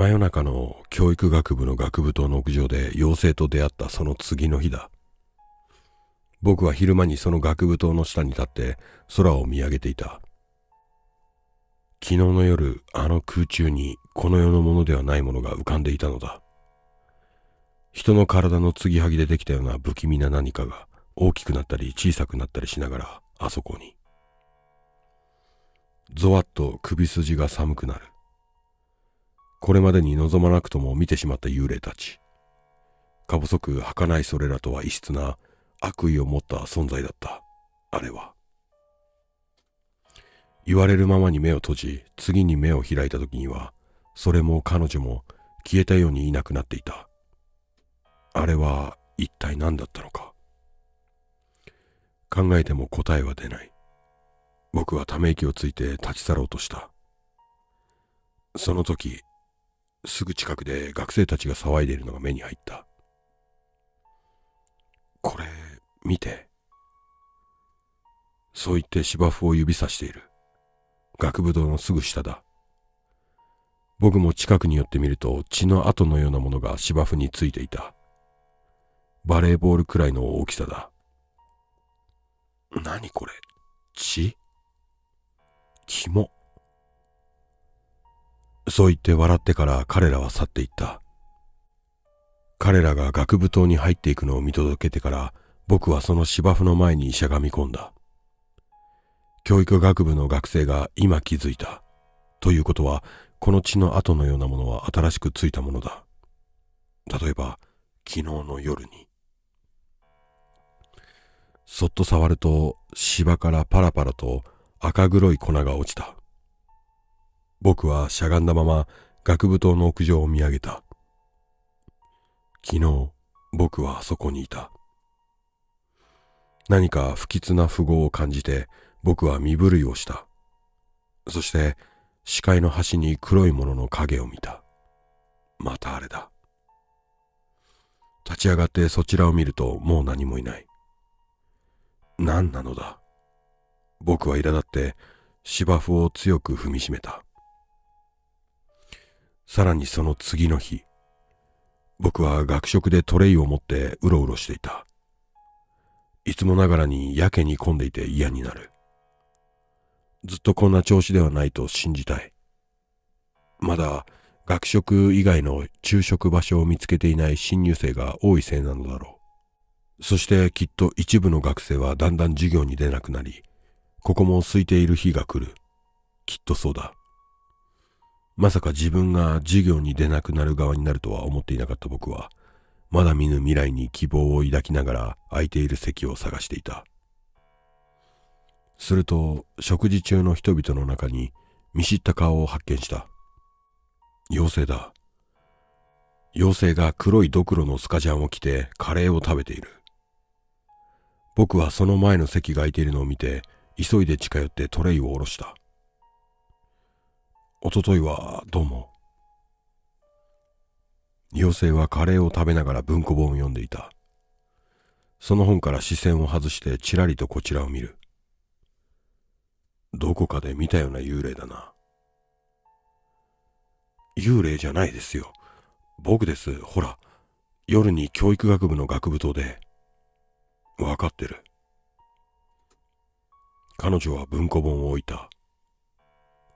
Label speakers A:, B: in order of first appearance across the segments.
A: 真夜中の教育学部の学部棟の屋上で妖精と出会ったその次の日だ。僕は昼間にその学部棟の下に立って空を見上げていた。昨日の夜、あの空中にこの世のものではないものが浮かんでいたのだ。人の体の継ぎはぎでできたような不気味な何かが大きくなったり小さくなったりしながらあそこに。ゾワッと首筋が寒くなる。これまでに望まなくとも見てしまった幽霊たち。か細く儚いそれらとは異質な悪意を持った存在だった。あれは。言われるままに目を閉じ、次に目を開いた時には、それも彼女も消えたようにいなくなっていた。あれは一体何だったのか。考えても答えは出ない。僕はため息をついて立ち去ろうとした。その時、すぐ近くで学生たちが騒いでいるのが目に入った。これ、見て。そう言って芝生を指さしている。学部堂のすぐ下だ。僕も近くに寄ってみると血の跡のようなものが芝生についていた。バレーボールくらいの大きさだ。何これ血肝。そう言って笑ってから彼らは去っていった。彼らが学部棟に入っていくのを見届けてから僕はその芝生の前にしゃがみ込んだ。教育学部の学生が今気づいた。ということは、この血の跡のようなものは新しくついたものだ。例えば、昨日の夜に。そっと触ると芝からパラパラと赤黒い粉が落ちた。僕はしゃがんだまま学部棟の屋上を見上げた。昨日、僕はあそこにいた。何か不吉な符号を感じて僕は身震いをした。そして視界の端に黒いものの影を見た。またあれだ。立ち上がってそちらを見るともう何もいない。何なのだ。僕は苛立って芝生を強く踏みしめた。さらにその次の日、僕は学食でトレイを持ってうろうろしていた。いつもながらにやけに混んでいて嫌になる。ずっとこんな調子ではないと信じたい。まだ学食以外の昼食場所を見つけていない新入生が多いせいなのだろう。そしてきっと一部の学生はだんだん授業に出なくなり、ここも空いている日が来る。きっとそうだ。まさか自分が授業に出なくなる側になるとは思っていなかった僕は、まだ見ぬ未来に希望を抱きながら空いている席を探していた。すると、食事中の人々の中に見知った顔を発見した。妖精だ。妖精が黒いドクロのスカジャンを着てカレーを食べている。僕はその前の席が空いているのを見て、急いで近寄ってトレイを下ろした。おとといはどうも。妖精はカレーを食べながら文庫本を読んでいた。その本から視線を外してちらりとこちらを見る。どこかで見たような幽霊だな。幽霊じゃないですよ。僕です。ほら、夜に教育学部の学部棟で。わかってる。彼女は文庫本を置いた。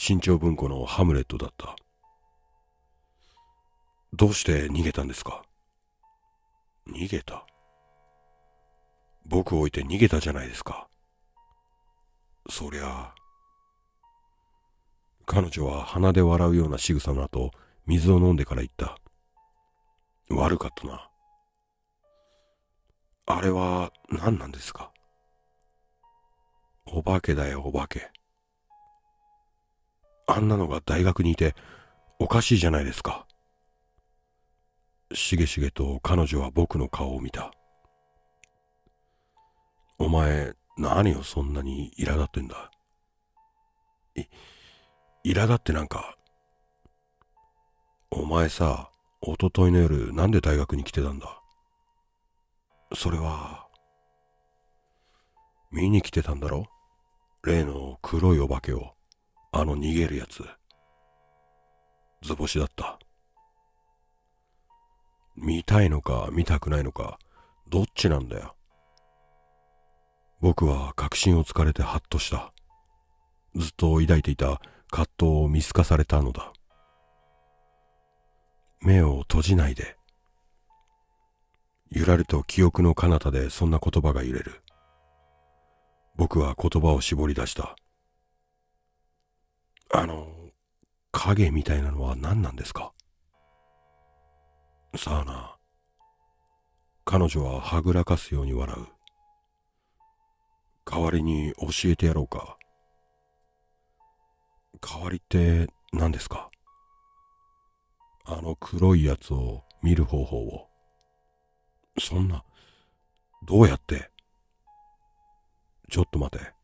A: 新潮文庫のハムレットだった。どうして逃げたんですか逃げた僕を置いて逃げたじゃないですか。そりゃあ。彼女は鼻で笑うような仕草の後、水を飲んでから言った。悪かったな。あれは何なんですかお化けだよ、お化け。あんなのが大学にいておかしいじゃないですか。しげしげと彼女は僕の顔を見た。お前、何をそんなに苛立ってんだ。い、苛立ってなんか。お前さ、おとといの夜、なんで大学に来てたんだそれは、見に来てたんだろ例の黒いお化けを。あの逃げるやつ図星だった見たいのか見たくないのかどっちなんだよ僕は確信をつかれてハッとしたずっと抱いていた葛藤を見透かされたのだ目を閉じないで揺られと記憶の彼方でそんな言葉が揺れる僕は言葉を絞り出したあの、影みたいなのは何なんですかさあな。彼女ははぐらかすように笑う。代わりに教えてやろうか。代わりって何ですかあの黒いやつを見る方法を。そんな、どうやってちょっと待て。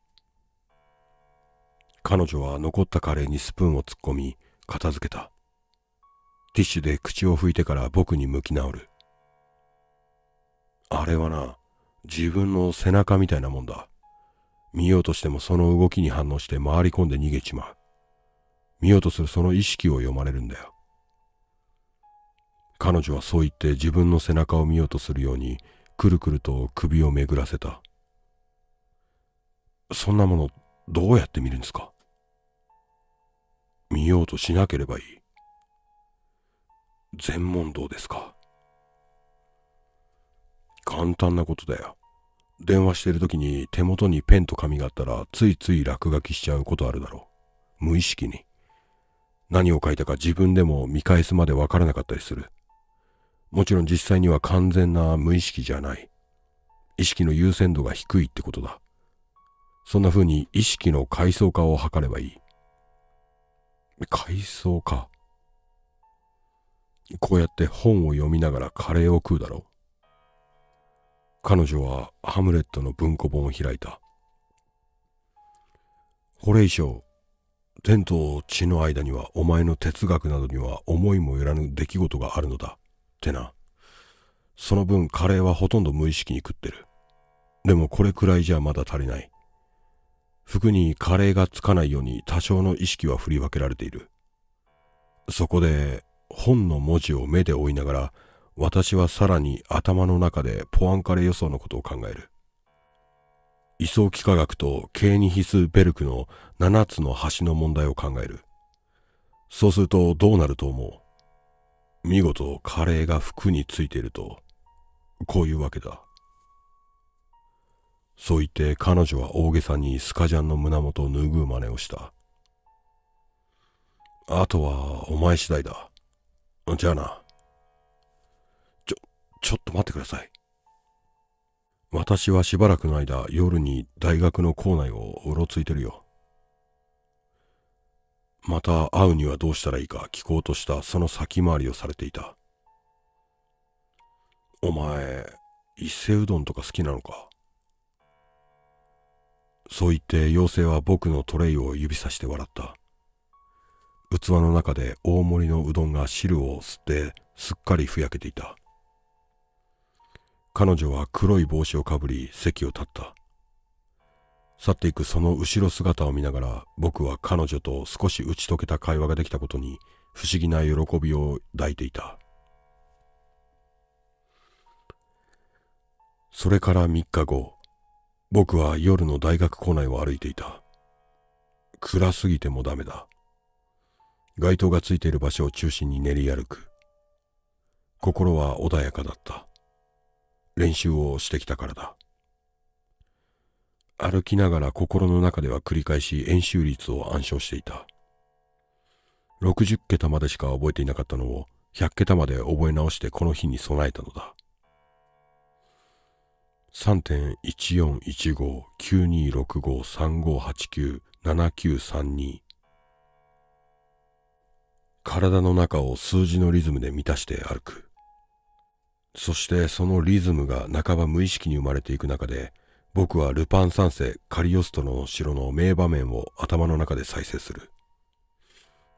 A: 彼女は残ったカレーにスプーンを突っ込み、片付けた。ティッシュで口を拭いてから僕に向き直る。あれはな、自分の背中みたいなもんだ。見ようとしてもその動きに反応して回り込んで逃げちまう。見ようとするその意識を読まれるんだよ。彼女はそう言って自分の背中を見ようとするようにくるくると首を巡らせた。そんなものどうやって見るんですか見ようとしなければいい。全問答ですか。簡単なことだよ。電話してる時に手元にペンと紙があったらついつい落書きしちゃうことあるだろう。無意識に。何を書いたか自分でも見返すまでわからなかったりする。もちろん実際には完全な無意識じゃない。意識の優先度が低いってことだ。そんな風に意識の階層化を図ればいい。海藻か。こうやって本を読みながらカレーを食うだろう。彼女はハムレットの文庫本を開いた。これ以上、天と地の間にはお前の哲学などには思いもよらぬ出来事があるのだ。ってな。その分カレーはほとんど無意識に食ってる。でもこれくらいじゃまだ足りない。服にカレーがつかないように多少の意識は振り分けられている。そこで本の文字を目で追いながら私はさらに頭の中でポアンカレ予想のことを考える。位相幾何学とケーニヒス・ベルクの7つの橋の問題を考える。そうするとどうなると思う見事カレーが服についていると、こういうわけだ。そう言って彼女は大げさにスカジャンの胸元を拭う真似をした。あとはお前次第だ。じゃあな。ちょ、ちょっと待ってください。私はしばらくの間夜に大学の校内をうろついてるよ。また会うにはどうしたらいいか聞こうとしたその先回りをされていた。お前、伊勢うどんとか好きなのかそう言って妖精は僕のトレイを指さして笑った。器の中で大盛りのうどんが汁を吸ってすっかりふやけていた。彼女は黒い帽子をかぶり席を立った。去っていくその後ろ姿を見ながら僕は彼女と少し打ち解けた会話ができたことに不思議な喜びを抱いていた。それから3日後、僕は夜の大学構内を歩いていた。暗すぎてもダメだ。街灯がついている場所を中心に練り歩く。心は穏やかだった。練習をしてきたからだ。歩きながら心の中では繰り返し円周率を暗唱していた。60桁までしか覚えていなかったのを100桁まで覚え直してこの日に備えたのだ。3.1415926535897932体の中を数字のリズムで満たして歩く。そしてそのリズムが半ば無意識に生まれていく中で、僕はルパン三世カリオストロの城の名場面を頭の中で再生する。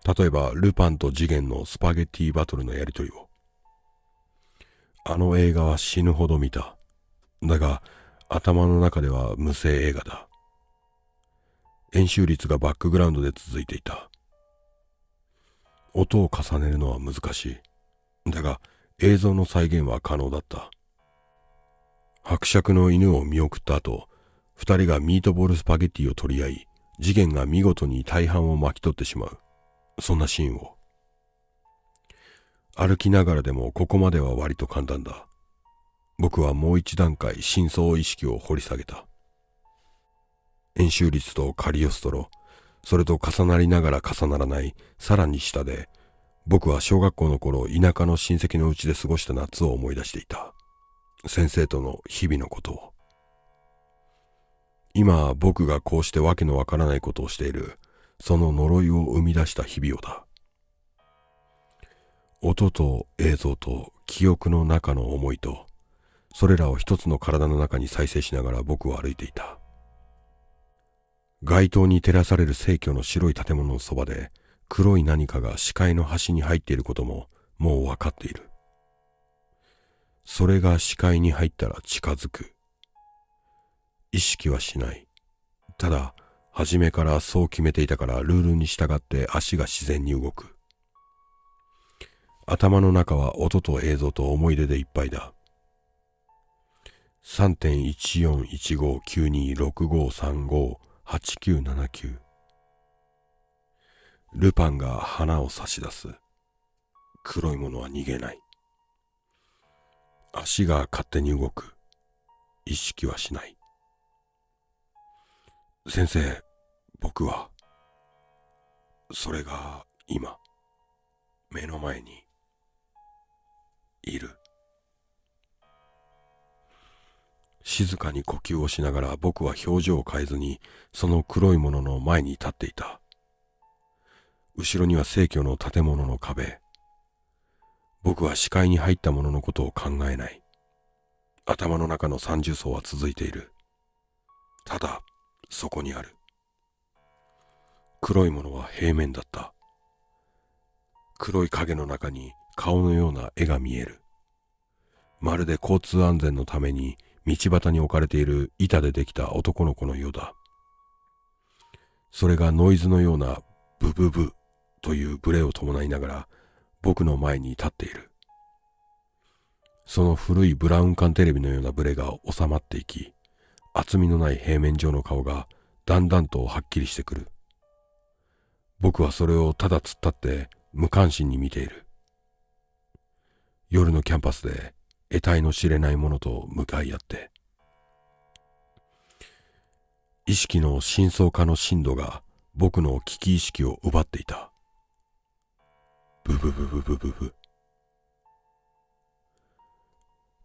A: 例えば、ルパンと次元のスパゲッティバトルのやりとりを。あの映画は死ぬほど見た。だが、頭の中では無声映画だ。円周率がバックグラウンドで続いていた。音を重ねるのは難しい。だが、映像の再現は可能だった。伯爵の犬を見送った後、二人がミートボールスパゲティを取り合い、事件が見事に大半を巻き取ってしまう。そんなシーンを。歩きながらでもここまでは割と簡単だ。僕はもう一段階真相意識を掘り下げた。円周率とカリオストロ、それと重なりながら重ならない、さらに下で、僕は小学校の頃田舎の親戚のうちで過ごした夏を思い出していた。先生との日々のことを。今僕がこうしてわけのわからないことをしている、その呪いを生み出した日々をだ。音と映像と記憶の中の思いと、それらを一つの体の中に再生しながら僕は歩いていた。街灯に照らされる生協の白い建物のそばで黒い何かが視界の端に入っていることももう分かっている。それが視界に入ったら近づく。意識はしない。ただ、初めからそう決めていたからルールに従って足が自然に動く。頭の中は音と映像と思い出でいっぱいだ。3.14159265358979ルパンが花を差し出す。黒いものは逃げない。足が勝手に動く。意識はしない。先生、僕は、それが今、目の前に、いる。静かに呼吸をしながら僕は表情を変えずに、その黒いものの前に立っていた。後ろには生協の建物の壁。僕は視界に入ったもののことを考えない。頭の中の三重層は続いている。ただ、そこにある。黒いものは平面だった。黒い影の中に顔のような絵が見える。まるで交通安全のために道端に置かれている板でできた男の子のようだ。それがノイズのようなブブブというブレを伴いながら僕の前に立っている。その古いブラウン管テレビのようなブレが収まっていき、厚みのない平面上の顔がだんだんとはっきりしてくる。僕はそれをただ突っ立って無関心に見ている。夜のキャンパスで得体の知れないものと向かい合って意識の深層化の深度が僕の危機意識を奪っていたブブブブブブブ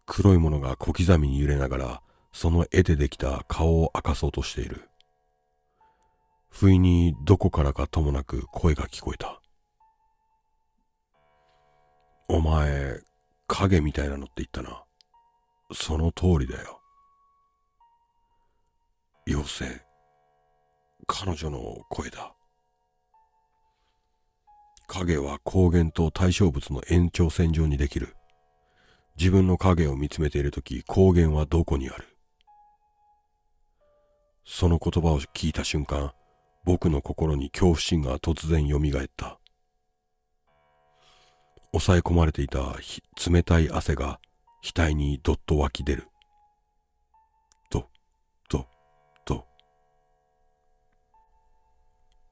A: 黒いものが小刻みに揺れながらその絵でできた顔を明かそうとしている不意にどこからかともなく声が聞こえたお前影みたいなのって言ったな。その通りだよ。妖精。彼女の声だ。影は光源と対象物の延長線上にできる。自分の影を見つめている時、光源はどこにあるその言葉を聞いた瞬間、僕の心に恐怖心が突然蘇った。抑え込まれていた冷たい汗が額にどっと湧き出る。と、と、と。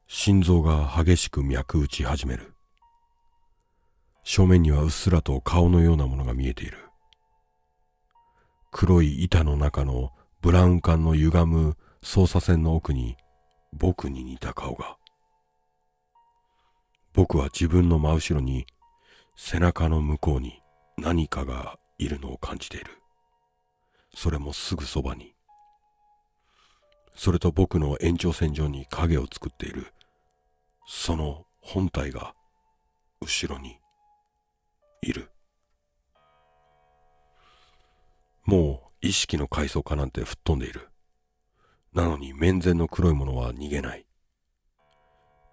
A: 心臓が激しく脈打ち始める。正面にはうっすらと顔のようなものが見えている。黒い板の中のブラウン管の歪む操作線の奥に僕に似た顔が。僕は自分の真後ろに背中の向こうに何かがいるのを感じている。それもすぐそばに。それと僕の延長線上に影を作っている、その本体が後ろにいる。もう意識の階層化なんて吹っ飛んでいる。なのに面前の黒いものは逃げない。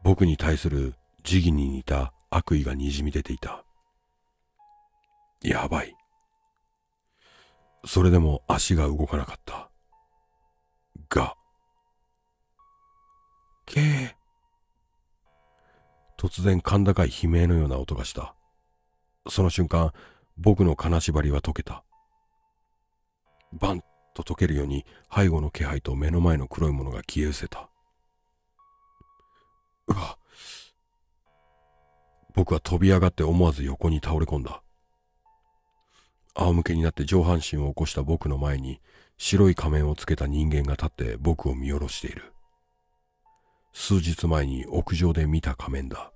A: 僕に対する慈義に似た悪意がにじみ出ていた。やばい。それでも足が動かなかった。が、けえ。突然、甲高い悲鳴のような音がした。その瞬間、僕の金縛りは解けた。バンと溶けるように背後の気配と目の前の黒いものが消え失せた。うわ。僕は飛び上がって思わず横に倒れ込んだ。仰向けになって上半身を起こした僕の前に白い仮面をつけた人間が立って僕を見下ろしている。数日前に屋上で見た仮面だ。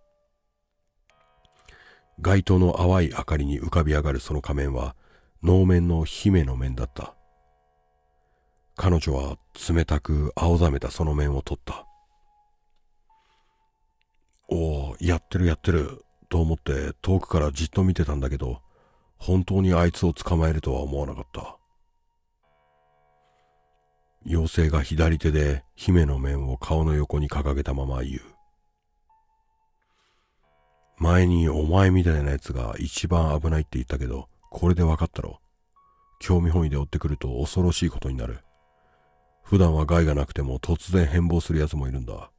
A: 街灯の淡い明かりに浮かび上がるその仮面は能面の姫の面だった。彼女は冷たく青ざめたその面を取った。おお、やってるやってる、と思って遠くからじっと見てたんだけど、本当にあいつを捕まえるとは思わなかった。妖精が左手で姫の面を顔の横に掲げたまま言う。前にお前みたいなやつが一番危ないって言ったけど、これで分かったろ。興味本位で追ってくると恐ろしいことになる。普段は害がなくても突然変貌する奴もいるんだ。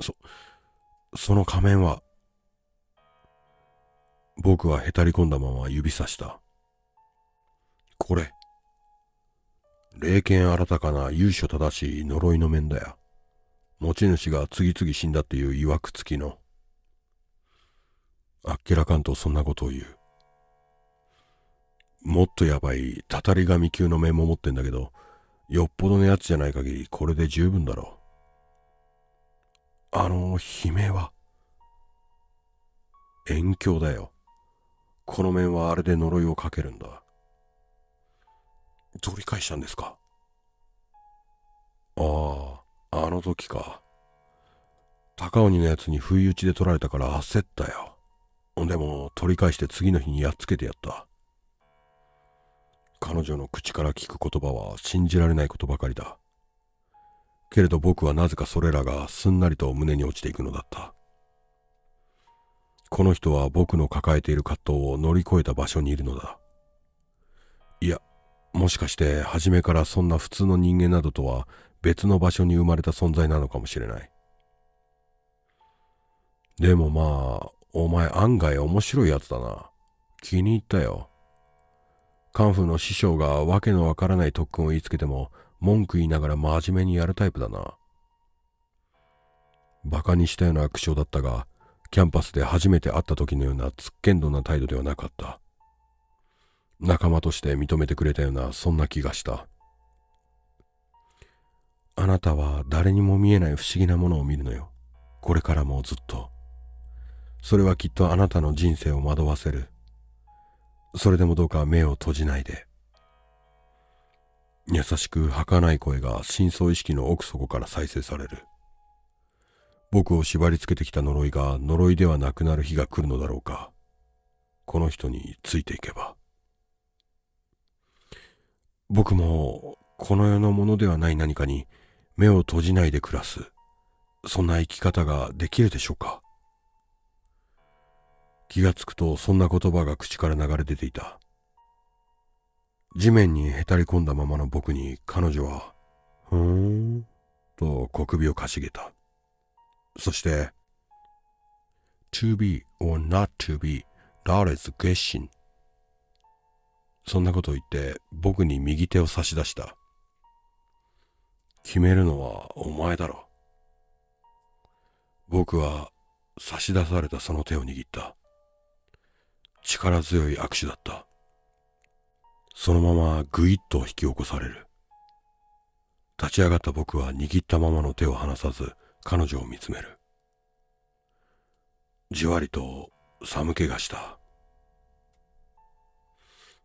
A: そ、その仮面は、僕はへたり込んだまま指さした。これ。霊剣新たかな由緒正しい呪いの面だよ。持ち主が次々死んだっていう曰くつきの。あっけらかんとそんなことを言う。もっとやばい、たたり神級の面も持ってんだけど、よっぽどのやつじゃない限りこれで十分だろう。あの、悲鳴は遠鏡だよ。この面はあれで呪いをかけるんだ。取り返したんですかああ、あの時か。高鬼のやつに不意打ちで取られたから焦ったよ。でも取り返して次の日にやっつけてやった。彼女の口から聞く言葉は信じられないことばかりだ。けれど僕はなぜかそれらがすんなりと胸に落ちていくのだった。この人は僕の抱えている葛藤を乗り越えた場所にいるのだ。いや、もしかして初めからそんな普通の人間などとは別の場所に生まれた存在なのかもしれない。でもまあ、お前案外面白いやつだな。気に入ったよ。カンフーの師匠がわけのわからない特訓を言いつけても文句言いながら真面目にやるタイプだな。馬鹿にしたような苦笑だったが、キャンパスで初めて会った時のようなつっけんどな態度ではなかった。仲間として認めてくれたような、そんな気がした。あなたは誰にも見えない不思議なものを見るのよ。これからもずっと。それはきっとあなたの人生を惑わせる。それでもどうか目を閉じないで。優しく儚い声が深層意識の奥底から再生される。僕を縛り付けてきた呪いが呪いではなくなる日が来るのだろうか。この人についていけば。僕もこの世のものではない何かに目を閉じないで暮らす。そんな生き方ができるでしょうか。気がつくとそんな言葉が口から流れ出ていた。地面にへたり込んだままの僕に彼女は、ふーん、と小首をかしげた。そして to be or not to be that is g u e s s i n g そんなことを言って僕に右手を差し出した決めるのはお前だろ僕は差し出されたその手を握った力強い握手だったそのままぐいっと引き起こされる立ち上がった僕は握ったままの手を離さず彼女を見つめるじわりと寒気がした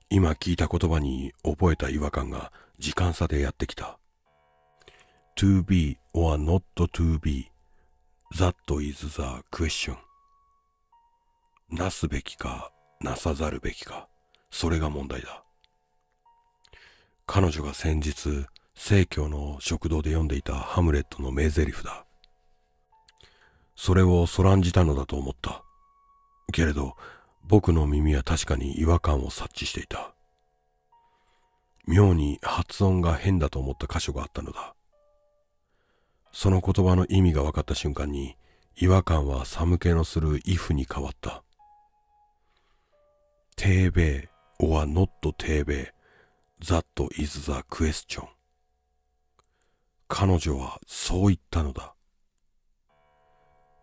A: 今聞いた言葉に覚えた違和感が時間差でやってきた to be or not to be that is the question なすべきかなさざるべきかそれが問題だ彼女が先日、正教の食堂で読んでいたハムレットの名台詞だ。それをそらんじたのだと思った。けれど、僕の耳は確かに違和感を察知していた。妙に発音が変だと思った箇所があったのだ。その言葉の意味が分かった瞬間に、違和感は寒気のする if に変わった。低ー or not ット that is the question 彼女はそう言ったのだ。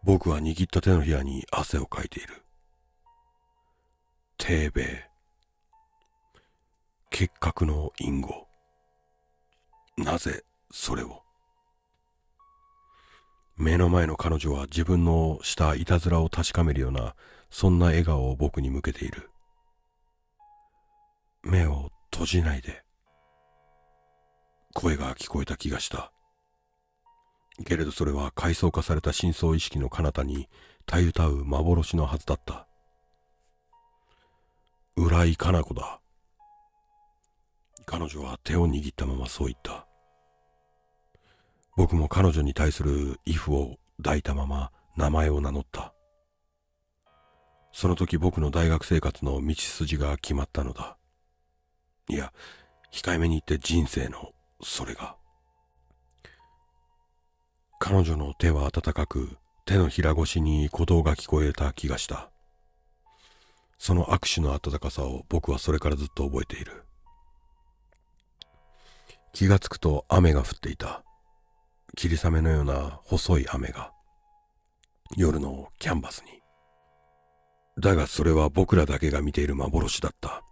A: 僕は握った手のひらに汗をかいている。低ー結核の隠語。なぜそれを目の前の彼女は自分のしたいたずらを確かめるような、そんな笑顔を僕に向けている。目を閉じないで。声が聞こえた気がした。けれどそれは階層化された深層意識の彼方にたゆたう幻のはずだった。浦井かな子だ。彼女は手を握ったままそう言った。僕も彼女に対する畏怖を抱いたまま名前を名乗った。その時僕の大学生活の道筋が決まったのだ。いや、控えめに言って人生のそれが。彼女の手は温かく、手のひら越しに鼓動が聞こえた気がした。その握手の温かさを僕はそれからずっと覚えている。気がつくと雨が降っていた。霧雨のような細い雨が。夜のキャンバスに。だがそれは僕らだけが見ている幻だった。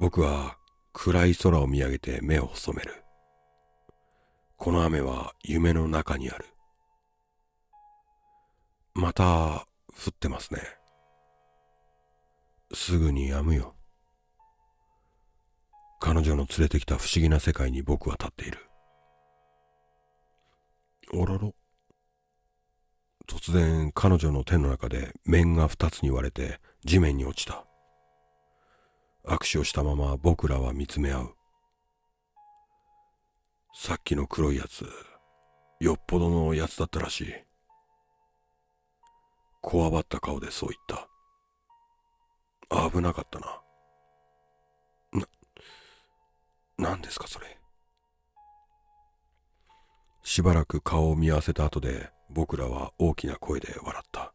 A: 僕は暗い空を見上げて目を細める。この雨は夢の中にある。また降ってますね。すぐに止むよ。彼女の連れてきた不思議な世界に僕は立っている。おらろ。突然彼女の手の中で面が二つに割れて地面に落ちた。握手をしたまま僕らは見つめ合う。さっきの黒いやつ、よっぽどのやつだったらしい。こわばった顔でそう言った。危なかったな。な、何ですかそれ。しばらく顔を見合わせた後で僕らは大きな声で笑った。